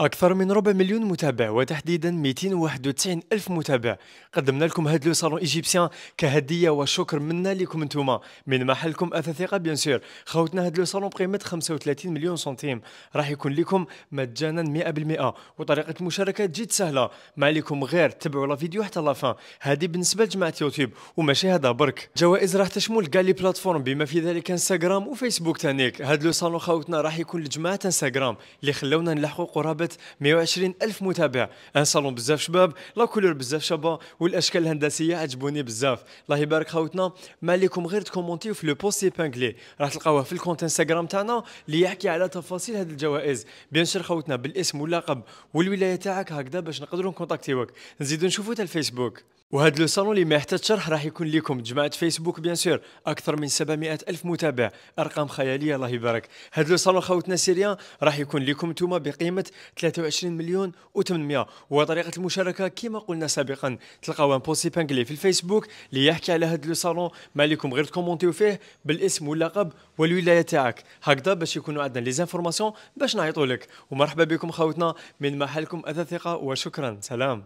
أكثر من ربع مليون متابع وتحديدا 291 ألف متابع قدمنا لكم هاد لو صالون إيجيبسيان كهدية وشكر منا لكم انتوما من محلكم أثاثيقة ثقة بيان سور خاوتنا هاد لو صالون بقيمة 35 مليون سنتيم راح يكون لكم مجانا 100% وطريقة المشاركة جد سهلة ما عليكم غير تبعوا لا فيديو حتى لافان هادي بالنسبة لجماعة يوتيوب وماشي هذا برك جوائز راح تشمل كاع لي بلاتفورم بما في ذلك انستغرام وفيسبوك تانيك هاد لو صالون خاوتنا راح يكون لجماعة انستغرام اللي خلونا نلحقوا قرابة قرابه 120 الف متابع ان صالون بزاف شباب لا كولور بزاف شابه والاشكال الهندسيه عجبوني بزاف الله يبارك خوتنا ما عليكم غير تكومونتيو في لو بوست ايبانكلي راح تلقاوه في الكونت انستغرام تاعنا اللي يحكي على تفاصيل هذه الجوائز بيان سير خوتنا بالاسم واللقب والولايه تاعك هكذا باش نقدروا نكونتاكتيوك نزيدو نشوفوا تاع الفيسبوك وهذا لو صالون اللي ما يحتاج شرح راح يكون لكم جماعه فيسبوك بيان سور اكثر من 700 الف متابع ارقام خياليه الله يبارك هذا لو صالون خوتنا سيريان راح يكون لكم نتوما بقيمه 23 مليون و800 وطريقه المشاركه كما قلنا سابقا تلقاو ان بوسي بانكلي في الفيسبوك اللي يحكي على هذا لو صالون ما عليكم غير تكومونتيو فيه بالاسم واللقب والولايه تاعك هكذا باش يكونوا عندنا لي زانفورماسيون باش نعيطوا لك ومرحبا بكم خوتنا من محلكم اثاثقه وشكرا سلام